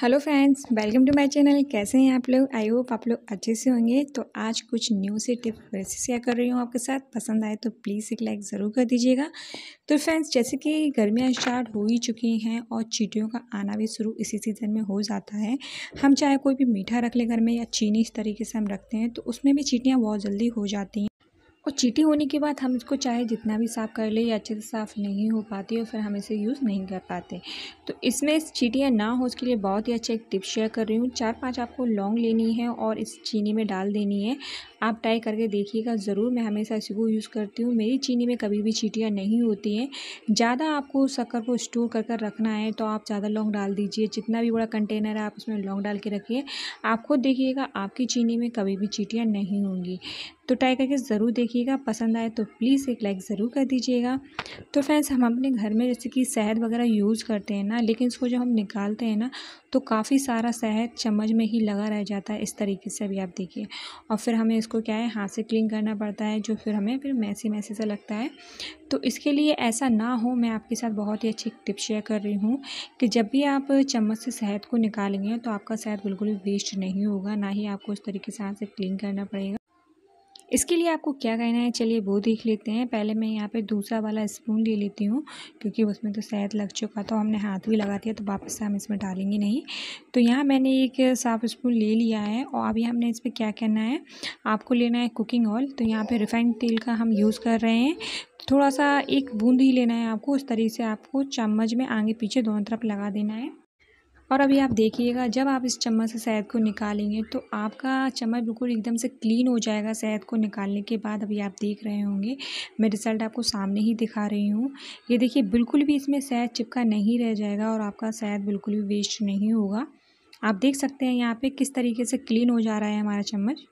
hello friends welcome to my channel कैसे हैं आप लोग आई होप आप लोग अच्छे से होंगे तो आज कुछ न्यू से टिप फिर से शेयर कर रही हूँ आपके साथ पसंद आए तो प्लीज़ एक लाइक ज़रूर कर दीजिएगा तो फ्रेंड्स जैसे कि गर्मियाँ स्टार्ट हो ही चुकी हैं और चीटियों का आना भी शुरू इसी सीज़न में हो जाता है हम चाहे कोई भी मीठा रख ले घर में या चीनी इस तरीके से हम रखते हैं तो उसमें भी चीटियाँ बहुत जल्दी हो जाती हैं चीटी होने के बाद हम इसको चाहे जितना भी साफ़ कर ले या अच्छे से साफ़ नहीं हो पाती और फिर हम इसे यूज़ नहीं कर पाते तो इसमें इस चीटियाँ ना हो उसके लिए बहुत ही अच्छा एक टिप शेयर कर रही हूँ चार पाँच आपको लौंग लेनी है और इस चीनी में डाल देनी है आप ट्राई करके देखिएगा ज़रूर मैं हमेशा इसी को यूज़ करती हूँ मेरी चीनी में कभी भी चीटियाँ नहीं होती हैं ज़्यादा आपको शक्कर को स्टोर कर कर रखना है तो आप ज़्यादा लौंग डाल दीजिए जितना भी बड़ा कंटेनर है आप उसमें लौंग डाल के रखिए आप खुद देखिएगा आपकी चीनी में कभी भी चीटियाँ नहीं होंगी तो ट्राई करके ज़रूर देखिएगा पसंद आए तो प्लीज़ एक लाइक ज़रूर कर दीजिएगा तो फ्रेंड्स हम अपने घर में जैसे कि शहद वगैरह यूज़ करते हैं ना लेकिन इसको जब हम निकालते हैं ना तो काफ़ी सारा शहद चम्मच में ही लगा रह जाता है इस तरीके से भी आप देखिए और फिर हमें इसको क्या है हाथ से क्लीन करना पड़ता है जो फिर हमें फिर मैसी मैसी से लगता है तो इसके लिए ऐसा ना हो मैं आपके साथ बहुत ही अच्छी टिप शेयर कर रही हूँ कि जब भी आप चम्मच से शहद को निकालेंगे तो आपका शहद बिल्कुल भी वेस्ट नहीं होगा ना ही आपको इस तरीके से हाथ से क्लीन करना पड़ेगा इसके लिए आपको क्या कहना है चलिए वो देख लेते हैं पहले मैं यहाँ पे दूसरा वाला स्पून ले लेती हूँ क्योंकि उसमें तो शायद लग चुका था हमने हाथ भी लगा दिया तो वापस से हम इसमें डालेंगे नहीं तो यहाँ मैंने एक साफ स्पून ले लिया है और अभी हमने इस पर क्या करना है आपको लेना है कुकिंग ऑयल तो यहाँ पर रिफाइंड तेल का हम यूज़ कर रहे हैं थोड़ा सा एक बूंद ही लेना है आपको उस तरीके से आपको चम्मच में आगे पीछे दोनों तरफ लगा देना है और अभी आप देखिएगा जब आप इस चम्मच से शहद को निकालेंगे तो आपका चम्मच बिल्कुल एकदम से क्लीन हो जाएगा शहद को निकालने के बाद अभी आप देख रहे होंगे मैं रिज़ल्ट आपको सामने ही दिखा रही हूँ ये देखिए बिल्कुल भी इसमें शहद चिपका नहीं रह जाएगा और आपका शहद बिल्कुल भी वेस्ट नहीं होगा आप देख सकते हैं यहाँ पर किस तरीके से क्लीन हो जा रहा है हमारा चम्मच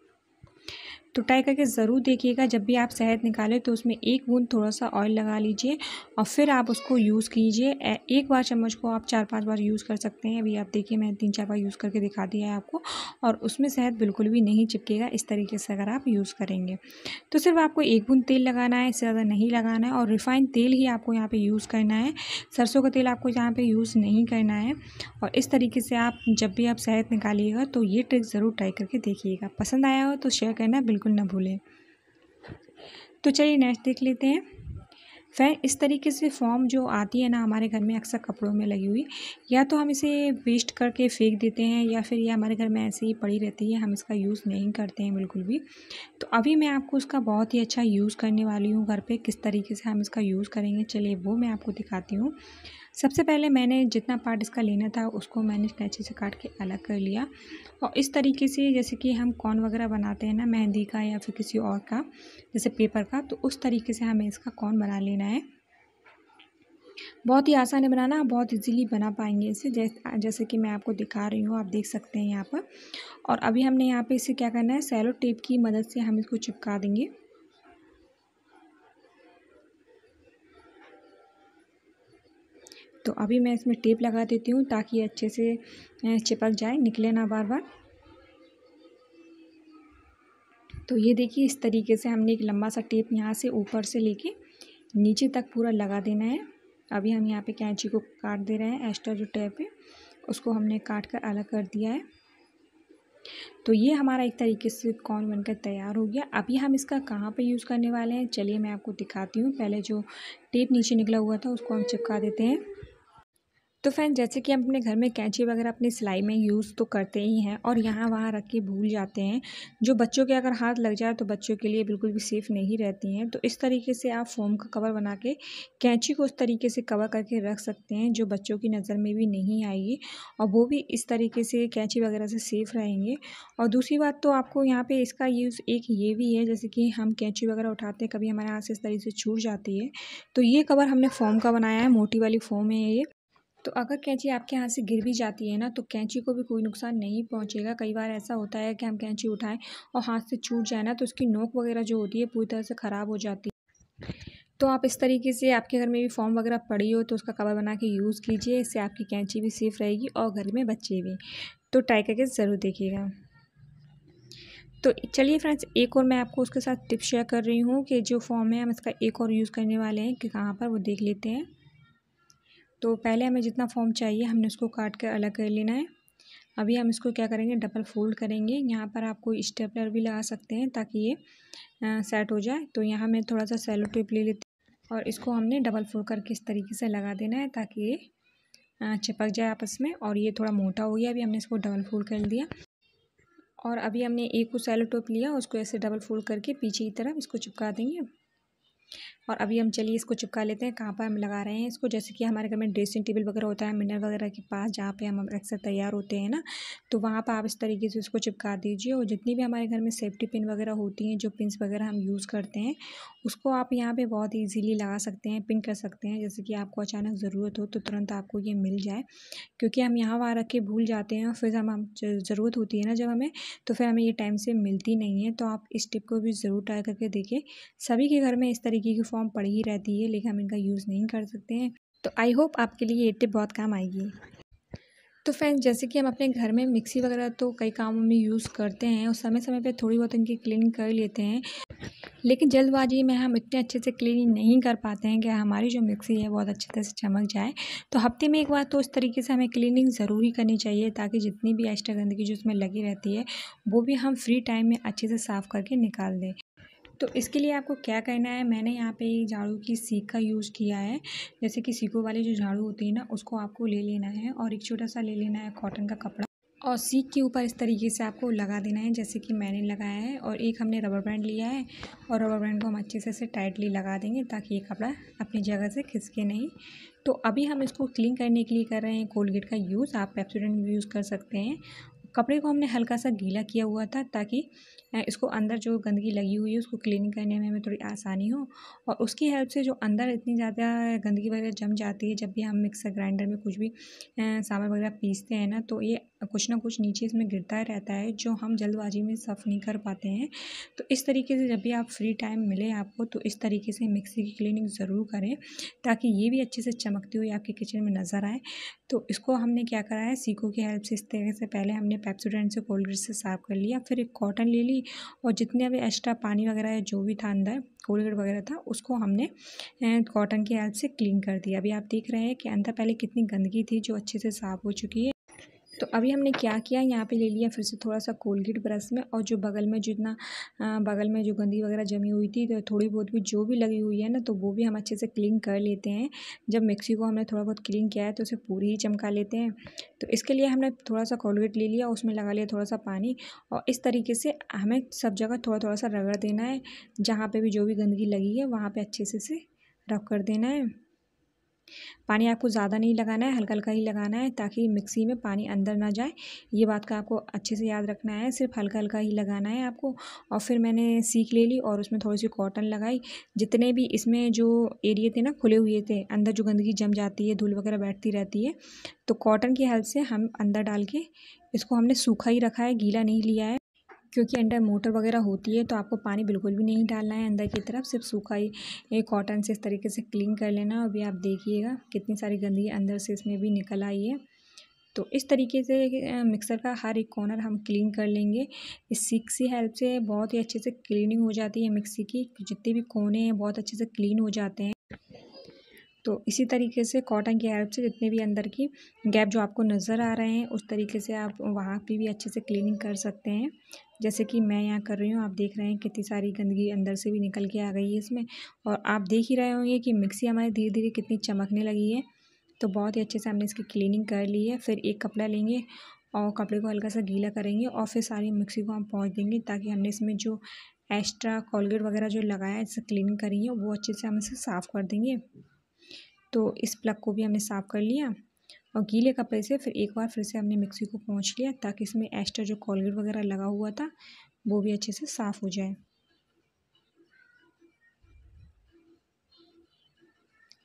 तो ट्राई करके ज़रूर देखिएगा जब भी आप शहद निकालें तो उसमें एक बूंद थोड़ा सा ऑयल लगा लीजिए और फिर आप उसको यूज़ कीजिए एक बार चम्मच को आप चार पाँच बार यूज़ कर सकते हैं अभी आप देखिए मैंने तीन चार बार यूज़ करके दिखा दिया है आपको और उसमें शहद बिल्कुल भी नहीं चिपकेगा इस तरीके से अगर आप यूज़ करेंगे तो सिर्फ आपको एक बूंद तेल लगाना है इससे ज़्यादा नहीं लगाना है और रिफाइंड तेल ही आपको यहाँ पर यूज़ करना है सरसों का तेल आपको यहाँ पर यूज़ नहीं करना है और इस तरीके से आप जब भी आप शहद निकालिएगा तो ये ट्रिक ज़रूर ट्राई करके देखिएगा पसंद आया हो तो शेयर करना बिल्कुल बिल्कुल ना भूलें तो चलिए नेक्स्ट देख लेते हैं फैन इस तरीके से फॉर्म जो आती है ना हमारे घर में अक्सर कपड़ों में लगी हुई या तो हम इसे वेस्ट करके फेंक देते हैं या फिर ये हमारे घर में ऐसे ही पड़ी रहती है हम इसका यूज़ नहीं करते हैं बिल्कुल भी तो अभी मैं आपको इसका बहुत ही अच्छा यूज़ करने वाली हूँ घर पे किस तरीके से हम इसका यूज़ करेंगे चलिए वो मैं आपको दिखाती हूँ सबसे पहले मैंने जितना पार्ट इसका लेना था उसको मैंने कैंची से काट के अलग कर लिया और इस तरीके से जैसे कि हम कॉन वगैरह बनाते हैं ना मेहंदी का या फिर किसी और का जैसे पेपर का तो उस तरीके से हमें इसका कॉन बना लेना है बहुत ही आसान है बनाना बहुत इजीली बना पाएंगे इसे जैसे जैसे कि मैं आपको दिखा रही हूँ आप देख सकते हैं यहाँ पर और अभी हमने यहाँ पे इसे क्या करना है सैलो टेप की मदद से हम इसको चिपका देंगे तो अभी मैं इसमें टेप लगा देती हूँ ताकि अच्छे से चिपक जाए निकले ना बार बार तो ये देखिए इस तरीके से हमने एक लंबा सा टेप यहाँ से ऊपर से लेके नीचे तक पूरा लगा देना है अभी हम यहाँ पे कैंची को काट दे रहे हैं एक्स्ट्रा जो टेप है उसको हमने काट कर अलग कर दिया है तो ये हमारा एक तरीके से कॉर्न बनकर तैयार हो गया अभी हम इसका कहाँ पे यूज़ करने वाले हैं चलिए मैं आपको दिखाती हूँ पहले जो टेप नीचे निकला हुआ था उसको हम चिपका देते हैं तो फ्रेंड जैसे कि हम अपने घर में कैंची वगैरह अपनी सिलाई में यूज़ तो करते ही हैं और यहाँ वहाँ रख के भूल जाते हैं जो बच्चों के अगर हाथ लग जाए तो बच्चों के लिए बिल्कुल भी सेफ़ नहीं रहती हैं तो इस तरीके से आप फोम का कवर बना के कैंची को उस तरीके से कवर करके रख सकते हैं जो बच्चों की नज़र में भी नहीं आएगी और वो भी इस तरीके से कैंची वगैरह से सेफ़ रहेंगे और दूसरी बात तो आपको यहाँ पर इसका यूज़ एक ये भी है जैसे कि हम कैंची वगैरह उठाते हैं कभी हमारे हाथ से इस तरीके से छूट जाती है तो ये कवर हमने फोम का बनाया है मोटी वाली फोम है ये तो अगर कैंची आपके हाथ से गिर भी जाती है ना तो कैंची को भी कोई नुकसान नहीं पहुंचेगा कई बार ऐसा होता है कि हम कैंची उठाएं और हाथ से छूट जाए ना तो उसकी नोक वगैरह जो होती है पूरी तरह से ख़राब हो जाती है तो आप इस तरीके से आपके घर में भी फॉर्म वगैरह पड़ी हो तो उसका कवर बना के यूज़ कीजिए इससे आपकी कैंची भी सेफ़ रहेगी और घर में बच्चे भी तो ट्राई करके ज़रूर देखिएगा तो चलिए फ्रेंड्स एक और मैं आपको उसके साथ टिप शेयर कर रही हूँ कि जो फॉर्म है हम इसका एक और यूज़ करने वाले हैं कि कहाँ पर वो देख लेते हैं तो पहले हमें जितना फॉर्म चाहिए हमने उसको काट कर अलग कर लेना है अभी हम इसको क्या करेंगे डबल फोल्ड करेंगे यहाँ पर आप कोई स्टेपलर भी लगा सकते हैं ताकि ये सेट हो जाए तो यहाँ मैं थोड़ा सा सेलो टेप ले लेती और इसको हमने डबल फोल्ड करके इस तरीके से लगा देना है ताकि ये चिपक जाए आपस में और ये थोड़ा मोटा हो गया अभी हमने इसको डबल फोल्ड कर दिया और अभी हमने एक को सेलो टोप लिया उसको ऐसे डबल फोल्ड करके पीछे की तरफ इसको चिपका देंगे और अभी हम चलिए इसको चिपका लेते हैं कहाँ पर हम लगा रहे हैं इसको जैसे कि हमारे घर में ड्रेसिंग टेबल वगैरह होता है मिनर वगैरह के पास जहाँ पे हम अक्सर तैयार होते हैं ना तो वहाँ पर आप इस तरीके से उसको चिपका दीजिए और जितनी भी हमारे घर में सेफ्टी पिन वगैरह होती हैं जो पिनस वगैरह हम यूज़ करते हैं उसको आप यहाँ पर बहुत ईजीली लगा सकते हैं पिन कर सकते हैं जैसे कि आपको अचानक ज़रूरत हो तो तुरंत आपको ये मिल जाए क्योंकि हम यहाँ वहाँ रख के भूल जाते हैं और फिर हम ज़रूरत होती है ना जब हमें तो फिर हमें ये टाइम से मिलती नहीं है तो आप इस टिप को भी ज़रूर ट्राई करके देखें सभी के घर में इस तरीके तरीके की फॉर्म पड़ी ही रहती है लेकिन हम इनका यूज़ नहीं कर सकते हैं तो आई होप आपके लिए ये टिप बहुत काम आएगी तो फ्रेंड्स जैसे कि हम अपने घर में मिक्सी वगैरह तो कई कामों में यूज़ करते हैं और समय समय पर थोड़ी बहुत इनकी क्लीन कर लेते हैं लेकिन जल्दबाजी में हम इतने अच्छे से क्लीन नहीं कर पाते हैं कि हमारी जो मिक्सी है बहुत अच्छे तरह से चमक जाए तो हफ्ते में एक बार तो इस तरीके से हमें क्लीनिंग ज़रूर ही करनी चाहिए ताकि जितनी भी एक्स्ट्रा गंदगी जो उसमें लगी रहती है वो भी हम फ्री टाइम में अच्छे से साफ़ करके निकाल दें तो इसके लिए आपको क्या करना है मैंने यहाँ पे झाड़ू की सीख का यूज़ किया है जैसे कि सीखों वाली जो झाड़ू होती है ना उसको आपको ले लेना है और एक छोटा सा ले लेना है कॉटन का कपड़ा और सीख के ऊपर इस तरीके से आपको लगा देना है जैसे कि मैंने लगाया है और एक हमने रबर बैंड लिया है और रबर बैंड को हम अच्छे से इसे टाइटली लगा देंगे ताकि ये कपड़ा अपनी जगह से खिसके नहीं तो अभी हम इसको क्लीन करने के लिए कर रहे हैं कोलगेट का यूज़ आप पेप्सोडेंट भी यूज़ कर सकते हैं कपड़े को हमने हल्का सा गीला किया हुआ था ताकि इसको अंदर जो गंदगी लगी हुई है उसको क्लीन करने में हमें थोड़ी आसानी हो और उसकी हेल्प से जो अंदर इतनी ज़्यादा गंदगी वगैरह जम जाती है जब भी हम मिक्सर ग्राइंडर में कुछ भी सामान वगैरह पीसते हैं ना तो ये कुछ ना कुछ नीचे इसमें गिरता रहता है जो हम जल्दबाजी में सफ़ नहीं कर पाते हैं तो इस तरीके से जब भी आप फ्री टाइम मिले आपको तो इस तरीके से मिक्सी की क्लीनिंग ज़रूर करें ताकि ये भी अच्छे से चमकती हुई आपके किचन में नज़र आए तो इसको हमने क्या करा है सीखों की हेल्प से इस तरह से पहले हमने पेप्सोडेंट से कोल्ड से साफ़ कर लिया फिर एक कॉटन ले ली और जितने भी एक्स्ट्रा पानी वगैरह जो भी था अंदर कोलगेट वगैरह था उसको हमने कॉटन की हेल्प से क्लीन कर दिया अभी आप देख रहे हैं कि अंदर पहले कितनी गंदगी थी जो अच्छे से साफ़ हो चुकी है तो अभी हमने क्या किया यहाँ पे ले लिया फिर से थोड़ा सा कोलगेट ब्रश में और जो बगल में जितना बगल में जो गंदगी वगैरह जमी हुई थी तो थोड़ी बहुत भी जो भी लगी हुई है ना तो वो भी हम अच्छे से क्लीन कर लेते हैं जब मिक्सी को हमने थोड़ा बहुत क्लीन किया है तो उसे पूरी ही चमका लेते हैं तो इसके लिए हमने थोड़ा सा कोलगेट ले लिया उसमें लगा लिया थोड़ा सा पानी और इस तरीके से हमें सब जगह थोड़ा थोड़ा सा रगड़ देना है जहाँ पर भी जो भी गंदगी लगी है वहाँ पर अच्छे से इसे रब कर देना है पानी आपको ज़्यादा नहीं लगाना है हल्का हल्का ही लगाना है ताकि मिक्सी में पानी अंदर ना जाए ये बात का आपको अच्छे से याद रखना है सिर्फ हल्का हल्का ही लगाना है आपको और फिर मैंने सीख ले ली और उसमें थोड़ी सी कॉटन लगाई जितने भी इसमें जो एरिए थे ना खुले हुए थे अंदर जो गंदगी जम जाती है धूल वगैरह बैठती रहती है तो कॉटन की हेल्प से हम अंदर डाल के इसको हमने सूखा ही रखा है गीला नहीं लिया है क्योंकि अंडर मोटर वगैरह होती है तो आपको पानी बिल्कुल भी नहीं डालना है अंदर की तरफ सिर्फ सूखा ही कॉटन से इस तरीके से क्लीन कर लेना और भी आप देखिएगा कितनी सारी गंदगी अंदर से इसमें भी निकल आई है तो इस तरीके से मिक्सर का हर एक कॉर्नर हम क्लीन कर लेंगे इस सिक्स की हेल्प से बहुत ही अच्छे से क्लीनिंग हो जाती है मिक्सी की जितने भी कोने हैं बहुत अच्छे से क्लीन हो जाते हैं तो इसी तरीके से कॉटन की हेल्प से जितने भी अंदर की गैप जो आपको नज़र आ रहे हैं उस तरीके से आप वहाँ पे भी अच्छे से क्लीनिंग कर सकते हैं जैसे कि मैं यहाँ कर रही हूँ आप देख रहे हैं कितनी सारी गंदगी अंदर से भी निकल के आ गई है इसमें और आप देख ही रहे होंगे कि मिक्सी हमारी धीरे धीरे कितनी चमकने लगी है तो बहुत ही अच्छे से हमने इसकी क्लीनिंग कर ली है फिर एक कपड़ा लेंगे और कपड़े को हल्का सा गीला करेंगे और फिर सारी मिक्सी को हम पहुँच देंगे ताकि हमने इसमें जो एक्स्ट्रा कोलगेट वगैरह जो लगाया है इससे क्लीनिंग करी है वो अच्छे से हम इसे साफ़ कर देंगे तो इस प्लग को भी हमने साफ़ कर लिया और गीले कपड़े से फिर एक बार फिर से हमने मिक्सी को पहुँच लिया ताकि इसमें एक्स्ट्रा जो कॉलगेट वगैरह लगा हुआ था वो भी अच्छे से साफ़ हो जाए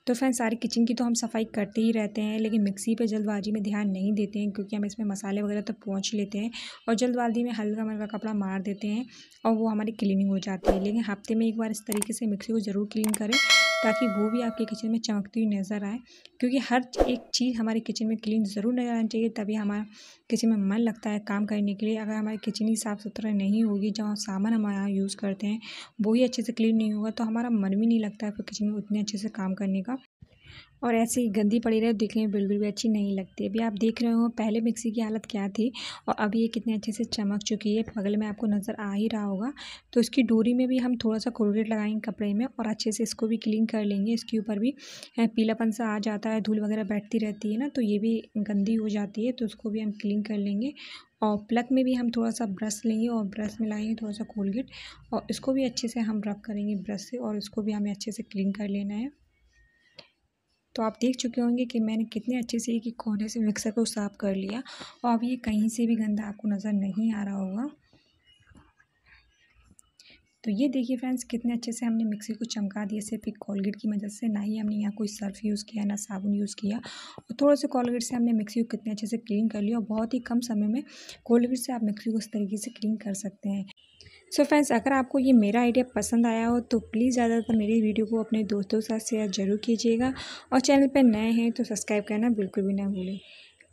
तो फ्रेंड सारी किचन की तो हम सफाई करते ही रहते हैं लेकिन मिक्सी पे जल्दबाजी में ध्यान नहीं देते हैं क्योंकि हम इसमें मसाले वगैरह तो पहुँच लेते हैं और जल्दबाजी में हल्का मल्का कपड़ा मार देते हैं और वो हमारी क्लीनिंग हो जाती है लेकिन हफ्ते में एक बार इस तरीके से मिक्सी को ज़रूर क्लीन करें ताकि वो भी आपके किचन में चमकती हुई नज़र आए क्योंकि हर एक चीज़ हमारे किचन में क्लीन ज़रूर नज़र आनी चाहिए तभी हमारा किचन में मन लगता है काम करने के लिए अगर हमारी किचन ही साफ़ सुथरा नहीं होगी जो सामान हम यूज़ करते हैं वो ही अच्छे से क्लीन नहीं होगा तो हमारा मन भी नहीं लगता है फिर किचन में उतने अच्छे से काम करने का और ऐसे ही गंदी पड़ी रहे दिखने में बिल्कुल भी अच्छी नहीं लगती अभी आप देख रहे हो पहले मिक्सी की हालत क्या थी और अभी ये कितने अच्छे से चमक चुकी है बगल में आपको नज़र आ ही रहा होगा तो इसकी डोरी में भी हम थोड़ा सा कोलगेट लगाएंगे कपड़े में और अच्छे से इसको भी क्लीन कर लेंगे इसके ऊपर भी पीलापन सा आ जाता है धूल वगैरह बैठती रहती है ना तो ये भी गंदी हो जाती है तो उसको भी हम क्लीन कर लेंगे और प्लग में भी हम थोड़ा सा ब्रश लेंगे और ब्रश में लाएंगे थोड़ा सा कोलगेट और इसको भी अच्छे से हम रब करेंगे ब्रश से और इसको भी हमें अच्छे से क्लीन कर लेना है तो आप देख चुके होंगे कि मैंने कितने अच्छे से एक एक कोने से मिक्सर को साफ़ कर लिया और अब ये कहीं से भी गंदा आपको नज़र नहीं आ रहा होगा तो ये देखिए फ्रेंड्स कितने अच्छे से हमने मिक्सी को चमका दिया सिर्फ एक कॉलगेट की मदद से ना ही हमने यहाँ कोई सर्फ यूज़ किया ना साबुन यूज़ किया और थोड़े से कॉलगेट से हमने मिक्सी को कितने अच्छे से क्लीन कर लिया और बहुत ही कम समय में कॉलगेट से आप मिक्सी को इस तरीके से क्लीन कर सकते हैं सो so फ्रेंड्स अगर आपको ये मेरा आइडिया पसंद आया हो तो प्लीज़ ज़्यादातर मेरी वीडियो को अपने दोस्तों के साथ शेयर जरूर कीजिएगा और चैनल पर नए हैं तो सब्सक्राइब करना बिल्कुल भी ना भूलें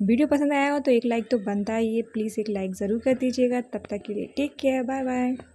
वीडियो पसंद आया हो तो एक लाइक तो बनता ही है प्लीज़ एक लाइक ज़रूर कर दीजिएगा तब तक के लिए टेक केयर बाय बाय